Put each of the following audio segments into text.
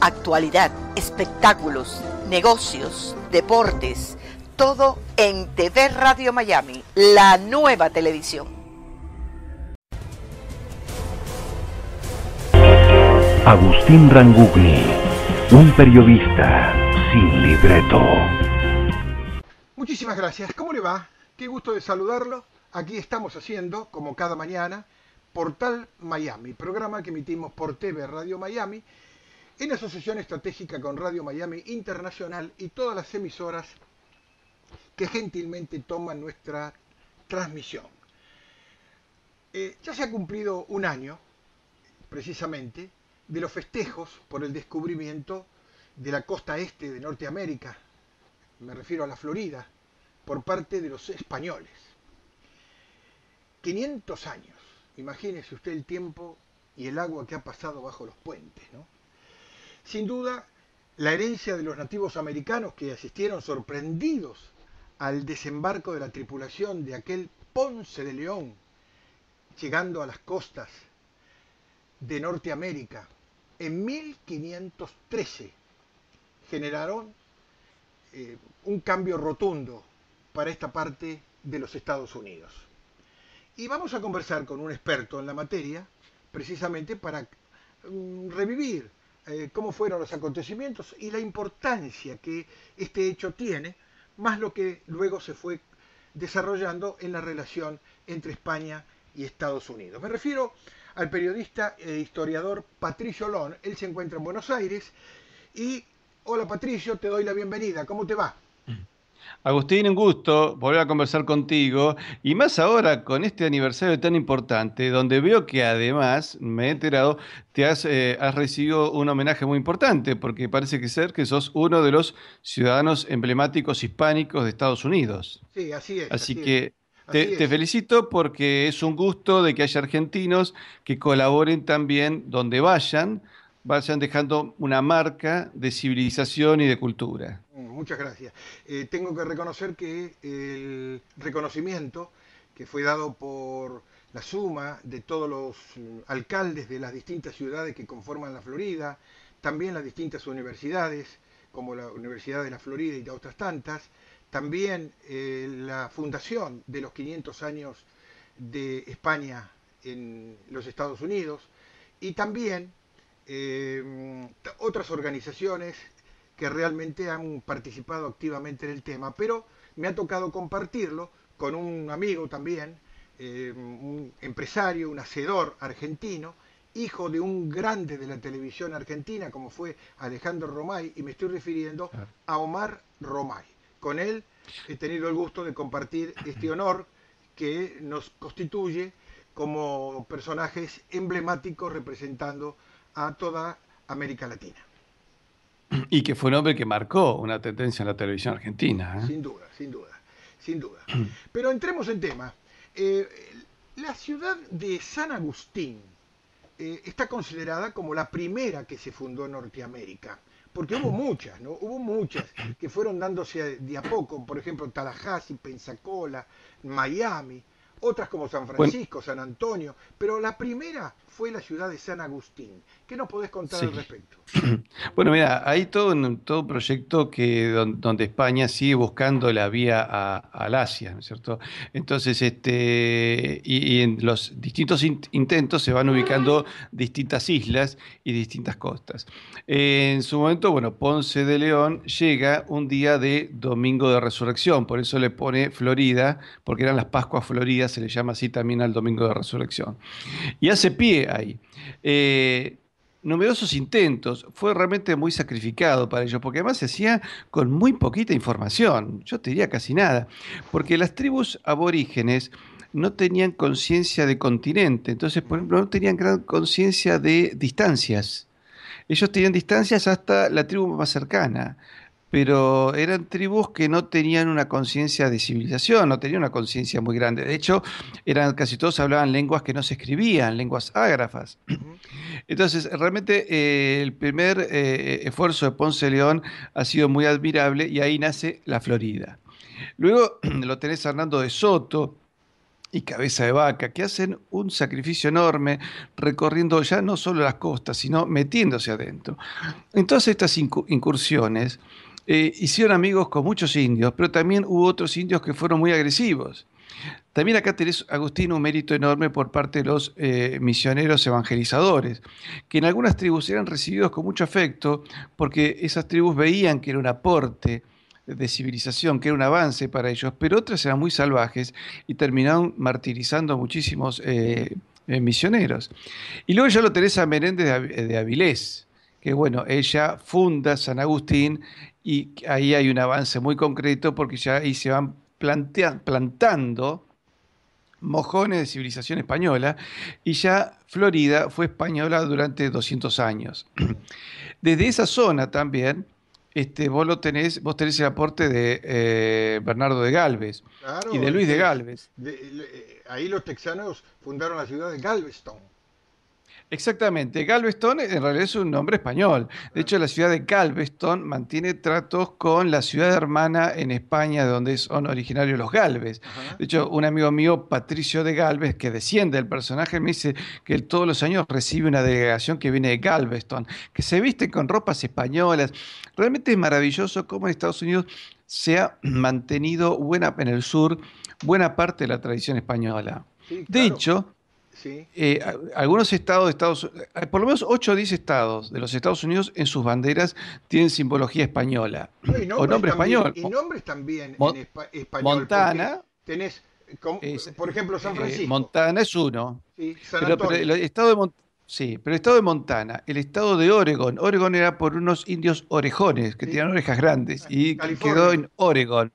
actualidad, espectáculos, negocios, deportes, todo en TV Radio Miami, la nueva televisión. Agustín Rangugni, un periodista sin libreto. Muchísimas gracias. ¿Cómo le va? Qué gusto de saludarlo. Aquí estamos haciendo, como cada mañana, Portal Miami, programa que emitimos por TV Radio Miami en asociación estratégica con Radio Miami Internacional y todas las emisoras que gentilmente toman nuestra transmisión. Eh, ya se ha cumplido un año, precisamente, de los festejos por el descubrimiento de la costa este de Norteamérica, me refiero a la Florida, por parte de los españoles. 500 años, imagínese usted el tiempo y el agua que ha pasado bajo los puentes, ¿no? Sin duda, la herencia de los nativos americanos que asistieron sorprendidos al desembarco de la tripulación de aquel Ponce de León, llegando a las costas de Norteamérica en 1513, generaron eh, un cambio rotundo para esta parte de los Estados Unidos. Y vamos a conversar con un experto en la materia, precisamente para mm, revivir eh, cómo fueron los acontecimientos y la importancia que este hecho tiene, más lo que luego se fue desarrollando en la relación entre España y Estados Unidos. Me refiero al periodista e historiador Patricio Olón, Él se encuentra en Buenos Aires y, hola Patricio, te doy la bienvenida. ¿Cómo te va? Agustín, un gusto volver a conversar contigo y más ahora con este aniversario tan importante, donde veo que además, me he enterado, te eh, has, recibido un homenaje muy importante, porque parece que ser que sos uno de los ciudadanos emblemáticos hispánicos de Estados Unidos. Sí, así es. Así, que te, felicito porque es un gusto de que haya argentinos que colaboren también donde vayan vayan dejando una marca de civilización y de cultura. Mm, muchas gracias. Eh, tengo que reconocer que el reconocimiento que fue dado por la suma de todos los mm, alcaldes de las distintas ciudades que conforman la Florida, también las distintas universidades, como la Universidad de la Florida y de otras tantas, también eh, la fundación de los 500 años de España en los Estados Unidos, y también Em, otras organizaciones que realmente han participado activamente en el tema, pero me ha tocado compartirlo con un amigo también, em, un empresario, un hacedor argentino, hijo de un grande de la televisión argentina como fue Alejandro Romay, y me estoy refiriendo ah. a Omar Romay. Con él he tenido el gusto de compartir este honor que nos constituye como personajes emblemáticos representando a toda América Latina. Y que fue un hombre que marcó una tendencia en la televisión argentina. ¿eh? Sin duda, sin duda, sin duda. Pero entremos en tema. Eh, la ciudad de San Agustín eh, está considerada como la primera que se fundó en Norteamérica, porque hubo muchas, ¿no? Hubo muchas que fueron dándose de a poco, por ejemplo, Tallahassee, Pensacola, Miami, otras como San Francisco, San Antonio, pero la primera fue la ciudad de San Agustín. ¿Qué nos podés contar al respecto? Bueno, mira, hay todo un todo proyecto que donde España sigue buscando la vía al Asia, ¿no es cierto? Entonces, este, y, en los distintos intentos se van ubicando distintas islas y distintas costas. En su momento, bueno, Ponce de León llega un día de Domingo de Resurrección, por eso le pone Florida, porque eran las Pascuas Floridas, se le llama así también al Domingo de Resurrección. Y hace pie ahí. Eh, numerosos intentos, fue realmente muy sacrificado para ellos, porque además se hacía con muy poquita información, yo te diría casi nada, porque las tribus aborígenes no tenían conciencia de continente, entonces, por ejemplo, no tenían gran conciencia de distancias. Ellos tenían distancias hasta la tribu más cercana pero eran tribus que no tenían una conciencia de civilización, no tenían una conciencia muy grande. De hecho, eran casi todos hablaban lenguas que no se escribían, lenguas ágrafas. Entonces, realmente eh, el primer eh, esfuerzo de Ponce León ha sido muy admirable y ahí nace la Florida. Luego lo tenés Hernando de Soto, y cabeza de vaca, que hacen un sacrificio enorme recorriendo ya no solo las costas, sino metiéndose adentro. Entonces estas incursiones, eh, hicieron amigos con muchos indios, pero también hubo otros indios que fueron muy agresivos. También acá tenés, Agustín, un mérito enorme por parte de los eh, misioneros evangelizadores, que en algunas tribus eran recibidos con mucho afecto porque esas tribus veían que era un aporte de civilización, que era un avance para ellos, pero otras eran muy salvajes y terminaron martirizando a muchísimos eh, misioneros. Y luego ya lo tenés a Menéndez de, de Avilés, que bueno, ella funda San Agustín y ahí hay un avance muy concreto porque ya ahí se van plantando mojones de civilización española y ya Florida fue española durante 200 años. Desde esa zona también, este, vos, tenés, el aporte de eh, Bernardo de Galvez y de Luis de este, Galvez. Eh, ahí los texanos fundaron la ciudad de Galveston. Exactamente, Galveston en realidad es un nombre español. De hecho, la ciudad de Galveston mantiene tratos con la ciudad hermana en España, donde son originarios los Galves. De hecho, un amigo mío, Patricio de Galvez, que desciende del personaje, me dice que todos los años recibe una delegación que viene de Galveston, que se viste con ropas españolas. Realmente es maravilloso cómo en Estados Unidos se ha mantenido buena, en el sur buena parte de la tradición española. De hecho, Sí. Eh, algunos estados de Estados eh, por lo menos 8 o 10 estados de los Estados Unidos en sus banderas tienen simbología española. o nombre español. Y nombres también Montana. Tenés, eh, por ejemplo, San Francisco. Montana es uno. pero, el estado de Montana. Sí, pero el estado de Montana, el estado de Oregon, Oregon era por unos indios orejones que tenían orejas grandes y quedó en Oregon.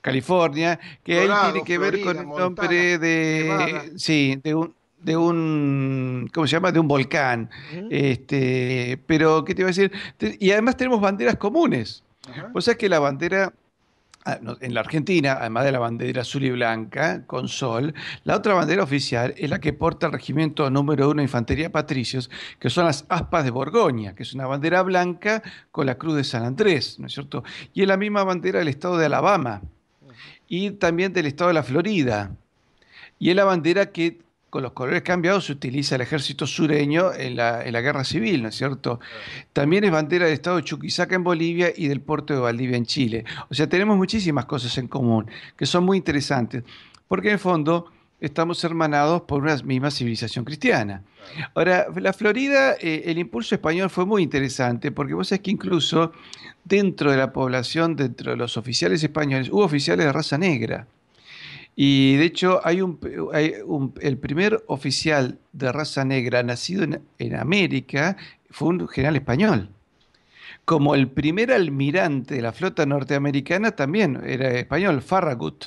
California, que ahí tiene que ver con el nombre de, sí, de un, de un, ¿cómo se llama? De un volcán. este, pero, ¿qué te iba a decir? Y además tenemos banderas comunes. O sea que la bandera ah, en la Argentina, además de la bandera azul y blanca con sol, la otra bandera oficial es la que porta el regimiento número uno de Infantería Patricios, que son las aspas de Borgoña, que es una bandera blanca con la cruz de San Andrés, ¿no es cierto? Y es la misma bandera del estado de Alabama y también del estado de la Florida. Y es la bandera que con los colores cambiados se utiliza el ejército sureño en la, guerra civil, ¿no es cierto? También es bandera del estado de Chuquisaca en Bolivia y del puerto de Valdivia en Chile. O sea, tenemos muchísimas cosas en común que son muy interesantes, porque en el fondo estamos hermanados por una misma civilización cristiana. Ahora, la Florida, eh, el impulso español fue muy interesante, porque vos sabés que incluso dentro de la población, dentro de los oficiales españoles, hubo oficiales de raza negra. Y de hecho hay un, el primer oficial de raza negra nacido en, América fue un general español como el primer almirante de la flota norteamericana también era español, Farragut.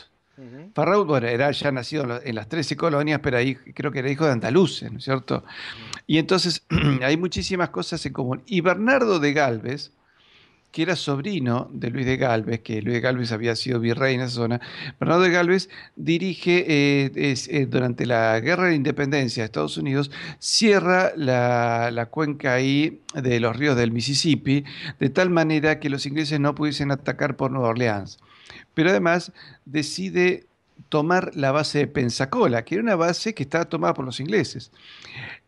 Farragut bueno, era ya nacido en las 13 colonias, pero ahí creo que era hijo de andaluces, ¿no es cierto? Y entonces hay muchísimas cosas en común. Y Bernardo de Galvez que era sobrino de Luis de Galvez, que Luis de Galvez había sido virrey en esa zona. Bernardo de Galvez dirige eh, eh, durante la Guerra de Independencia de Estados Unidos, cierra la, la cuenca ahí de los ríos del Mississippi, de tal manera que los ingleses no pudiesen atacar por Nueva Orleans. Pero además decide tomar la base de Pensacola, que era una base que estaba tomada por los ingleses.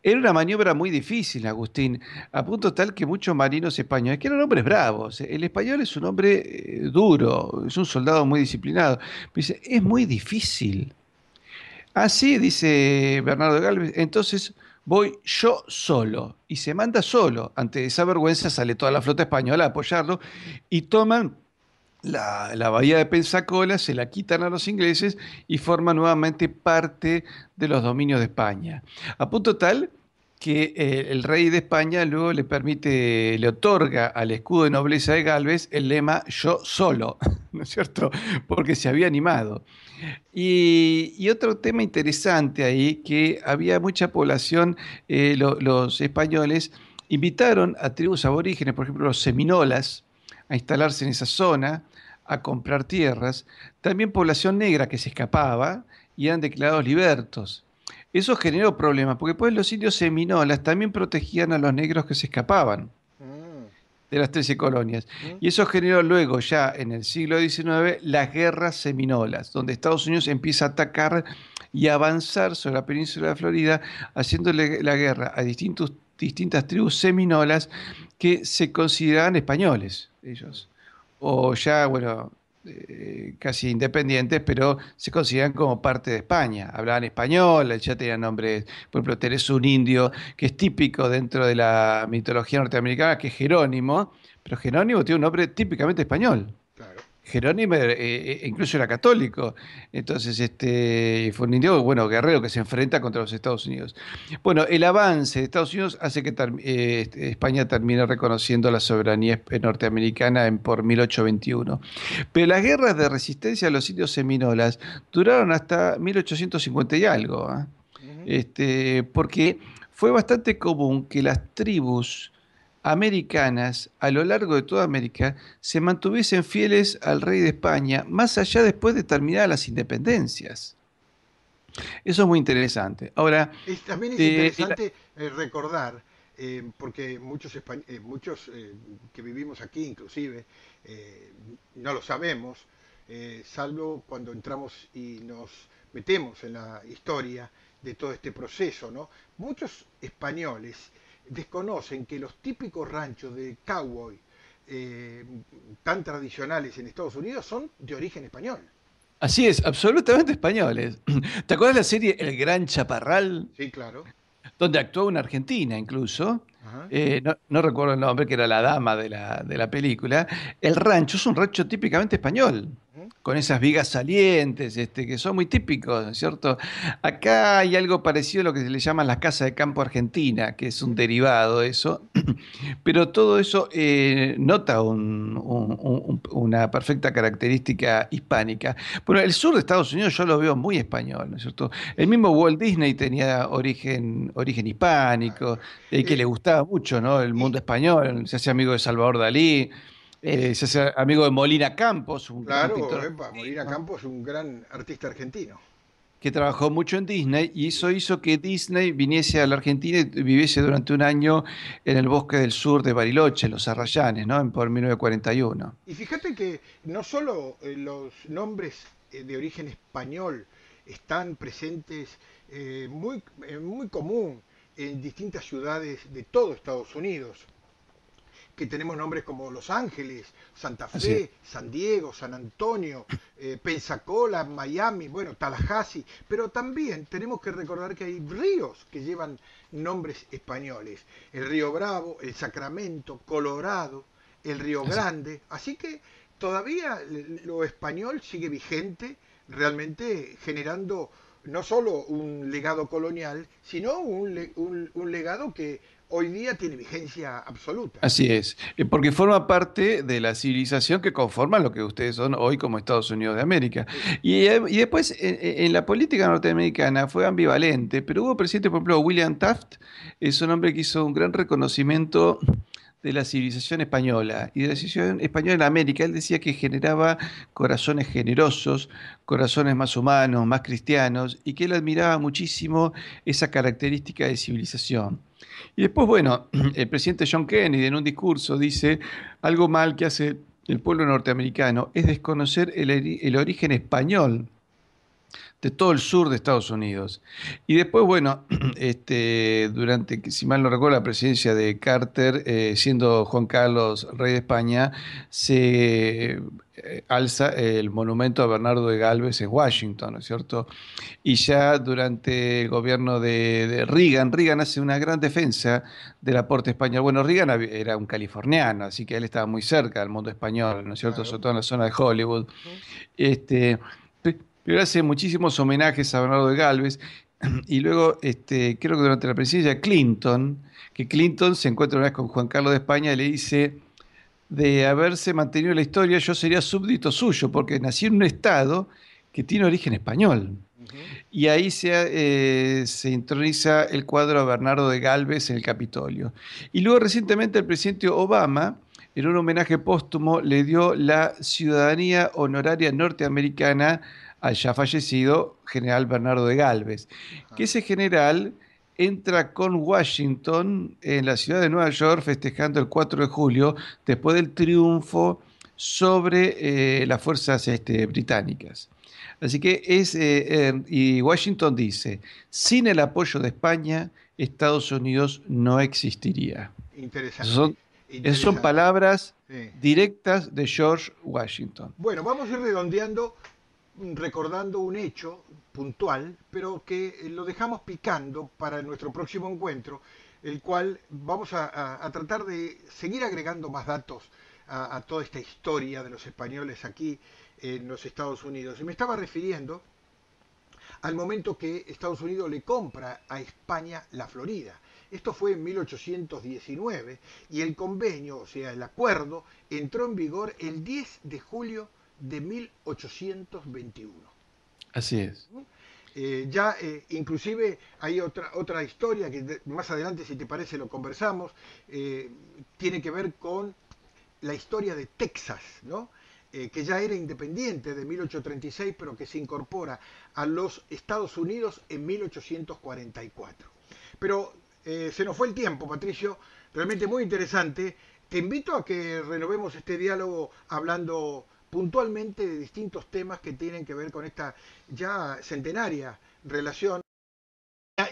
Era una maniobra muy difícil, Agustín, a punto tal que muchos marinos españoles, que eran hombres bravos, el español es un hombre eh, duro, es un soldado muy disciplinado, dice, es muy difícil. Así, ah, dice Bernardo Galvez, entonces voy yo solo, y se manda solo. Ante esa vergüenza sale toda la flota española a apoyarlo, y toman la, bahía de Pensacola, se la quitan a los ingleses y forma nuevamente parte de los dominios de España. A punto tal que eh, el rey de España luego le permite, le otorga al escudo de nobleza de Galvez el lema yo solo, ¿no es cierto? Porque se había animado. Y, otro tema interesante ahí, que había mucha población, eh, los españoles invitaron a tribus aborígenes, por ejemplo los seminolas, a instalarse en esa zona, a comprar tierras, también población negra que se escapaba y eran declarados libertos. Eso generó problemas, porque pues los indios seminolas también protegían a los negros que se escapaban mm. de las 13 colonias. Y eso generó luego, ya en el siglo XIX, las guerras seminolas, donde Estados Unidos empieza a atacar y avanzar sobre la península de Florida, haciendo la guerra a distintas tribus seminolas que se consideraban españoles, ellos o ya, bueno, eh, casi independientes, pero se consideran como parte de España. Hablaban español, ya tenían nombres, por ejemplo, Teresa un indio, que es típico dentro de la mitología norteamericana, que es Jerónimo, pero Jerónimo tiene un nombre típicamente español. Jerónimo eh, eh, incluso era católico. Entonces, este, fue un indio, bueno, guerrero que se enfrenta contra los Estados Unidos. Bueno, el avance de Estados Unidos hace que eh, este, España termine reconociendo la soberanía norteamericana en, por 1821. Pero las guerras de resistencia a los indios seminolas duraron hasta 1850 y algo. ¿ah? este, porque fue bastante común que las tribus americanas a lo largo de toda América se mantuviesen fieles al rey de España más allá después de terminar las independencias. Eso es muy interesante. Ahora, también es eh, interesante eh, recordar, eh, porque muchos, muchos que vivimos aquí inclusive, no lo sabemos, salvo cuando entramos y nos metemos en la historia de todo este proceso, ¿no? Muchos españoles desconocen que los típicos ranchos de cowboy eh, tan tradicionales en Estados Unidos son de origen español. Así es, absolutamente españoles. ¿Te acuerdas de la serie El Gran Chaparral? Sí, claro. Donde actuó una argentina incluso. Eh, no, recuerdo el nombre, que era la dama de la, de la película. El rancho es un rancho típicamente español con esas vigas salientes, este, que son muy típicos, ¿cierto? Acá hay algo parecido a lo que se le llama la casa de campo argentina, que es un derivado de eso, pero todo eso eh, nota una perfecta característica hispánica. Bueno, el sur de Estados Unidos yo lo veo muy español, ¿no es cierto? El mismo Walt Disney tenía origen, origen hispánico, y eh, que le gustaba mucho, ¿no? El mundo español, se hacía amigo de Salvador Dalí. Eh, amigo de Molina Campos, un gran Molina Campos es un gran artista argentino. Que trabajó mucho en Disney y eso hizo que Disney viniese a la Argentina y viviese durante un año en el bosque del sur de Bariloche, en los Arrayanes, ¿no? En por 1941. Y fíjate que no solo eh, los nombres eh, de origen español están presentes eh, muy, muy común en distintas ciudades de todo Estados Unidos que tenemos nombres como Los Ángeles, Santa Fe, San Diego, San Antonio, eh, Pensacola, Miami, bueno, Tallahassee, pero también tenemos que recordar que hay ríos que llevan nombres españoles, el río Bravo, el Sacramento, Colorado, el río Grande, así que todavía lo español sigue vigente, realmente generando no solo un legado colonial, sino un, legado que hoy día tiene vigencia absoluta. Así es, eh, porque forma parte de la civilización que conforma lo que ustedes son hoy como Estados Unidos de América. Eh, y, después en, en, la política norteamericana fue ambivalente, pero hubo presidente, por ejemplo, William Taft, es un hombre que hizo un gran reconocimiento de la civilización española y de la civilización española en América. Él decía que generaba corazones generosos, corazones más humanos, más cristianos, y que él admiraba muchísimo esa característica de civilización. Y después, bueno, el presidente John Kennedy en un discurso dice algo mal que hace el pueblo norteamericano es desconocer el, el origen español de todo el sur de Estados Unidos. Y después, bueno, este, durante, si mal no recuerdo, la presidencia de Carter, eh, siendo Juan Carlos rey de España, se eh, alza el monumento a Bernardo de Galvez en Washington, ¿no es cierto? Y ya durante el gobierno de, Reagan, Reagan hace una gran defensa del aporte español. Bueno, Reagan era un californiano, así que él estaba muy cerca del mundo español, ¿no es cierto? Sobre todo en la zona de Hollywood. Este, pero hace muchísimos homenajes a Bernardo de Galvez y luego este, creo que durante la presidencia Clinton, que Clinton se encuentra una vez con Juan Carlos de España y le dice, de haberse mantenido la historia, yo sería súbdito suyo, porque nací en un estado que tiene origen español. Y ahí se, eh, se introniza el cuadro a Bernardo de Galvez en el Capitolio. Y luego recientemente el presidente Obama, en un homenaje póstumo, le dio la ciudadanía honoraria norteamericana al ya fallecido general Bernardo de Galvez, que ese general entra con Washington en la ciudad de Nueva York festejando el 4 de julio después del triunfo sobre eh, las fuerzas este, británicas. Así que es, eh, eh, y Washington dice, sin el apoyo de España, Estados Unidos no existiría. Interesante. Son, son palabras directas de George Washington. Bueno, vamos a ir redondeando recordando un hecho puntual, pero que eh, lo dejamos picando para nuestro próximo encuentro, el cual vamos a, tratar de seguir agregando más datos a, toda esta historia de los españoles aquí en los Estados Unidos. Y me estaba refiriendo al momento que Estados Unidos le compra a España la Florida. Esto fue en 1819 y el convenio, o sea, el acuerdo, entró en vigor el 10 de julio de 1821. Así es. Eh, ya eh, inclusive hay otra, otra historia que más adelante, si te parece, lo conversamos, eh, tiene que ver con la historia de Texas, que ya era independiente de 1836, pero que se incorpora a los Estados Unidos en 1844. Pero se nos fue el tiempo, Patricio, realmente muy interesante. Te invito a que renovemos este diálogo hablando puntualmente de distintos temas que tienen que ver con esta ya centenaria relación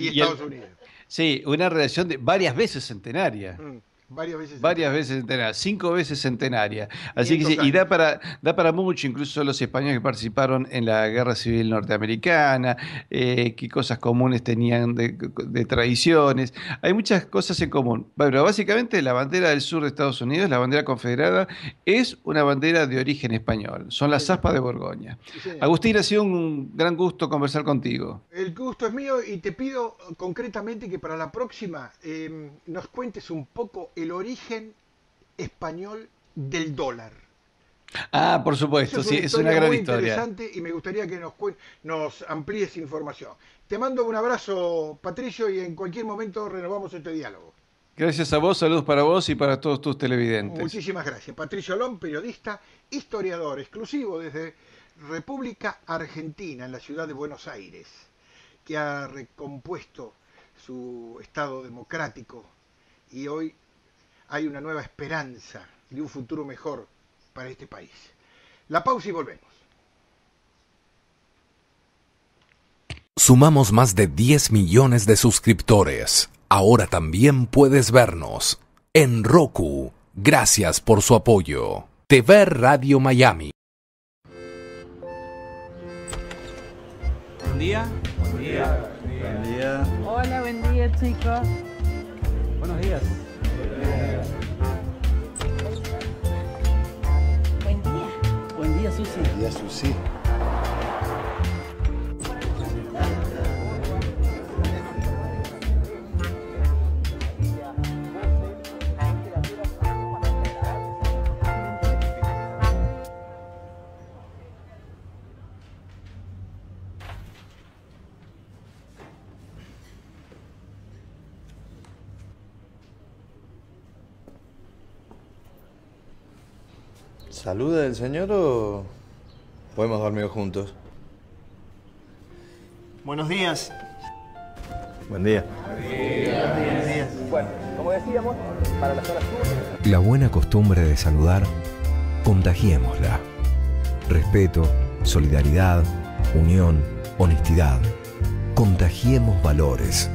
y, Estados Unidos. Sí, una relación de varias veces centenaria. Mm. Varias veces. Varias cinco veces centenaria. Así que y da para, da para mucho, incluso los españoles que participaron en la Guerra Civil Norteamericana, eh, qué cosas comunes tenían de, tradiciones. Hay muchas cosas en común. Pero básicamente la bandera del sur de Estados Unidos, la bandera confederada, es una bandera de origen español. Son las aspas de Borgoña. Agustín, ha sido un gran gusto conversar contigo. El gusto es mío y te pido concretamente que para la próxima eh, nos cuentes un poco el origen español del dólar. Ah, por supuesto, es sí, es una gran muy interesante y me gustaría que nos, nos amplíes información. Te mando un abrazo, Patricio, y en cualquier momento renovamos este diálogo. Gracias a vos, saludos para vos y para todos tus televidentes. Muchísimas gracias. Patricio Alón, periodista, historiador exclusivo desde República Argentina, en la ciudad de Buenos Aires, que ha recompuesto su estado democrático y hoy hay una nueva esperanza y un futuro mejor para este país. La pausa y volvemos. Sumamos más de 10 millones de suscriptores. Ahora también puedes vernos en Roku. Gracias por su apoyo. TV Radio Miami. Buen día. Buen día. Buen día. Hola, buen día, chicos. Buenos días. Sí, sí. ¿Saluda el señor o podemos dormir juntos? Buenos días. Buen día. Buenos días. Bueno, como decíamos, para las horas La buena costumbre de saludar, contagiémosla. Respeto, solidaridad, unión, honestidad. Contagiemos valores.